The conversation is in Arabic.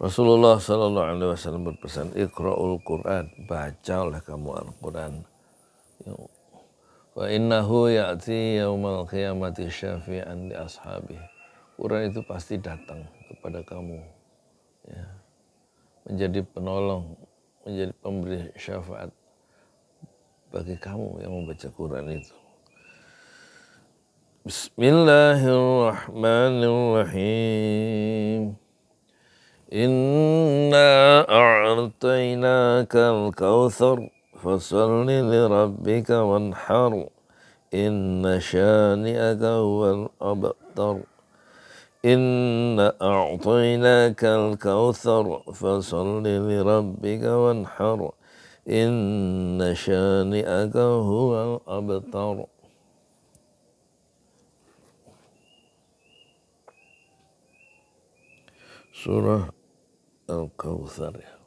Rasulullah Shallallahu Alaihi Wasallam berpesan, Iqra'ul Quran, baca oleh kamu Al-Quran. Wa innahu ya'ti yaumal qiyamati syafi'an di ashabi. Quran itu pasti datang kepada kamu. Ya. Menjadi penolong, menjadi pemberi syafaat bagi kamu yang membaca Quran itu. Bismillahirrahmanirrahim. إنا أعطيناك الكوثر فصل لربك وانحر إن شانئك هو الأبتر إنا أعطيناك الكوثر فصل لربك وانحر إن شانئك هو الأبتر سورة não causará.